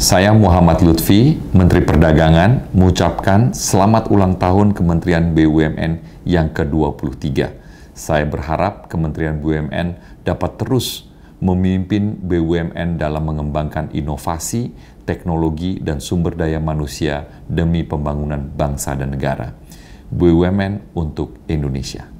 Saya Muhammad Lutfi, Menteri Perdagangan, mengucapkan selamat ulang tahun Kementerian BUMN yang ke-23. Saya berharap Kementerian BUMN dapat terus memimpin BUMN dalam mengembangkan inovasi, teknologi, dan sumber daya manusia demi pembangunan bangsa dan negara. BUMN untuk Indonesia.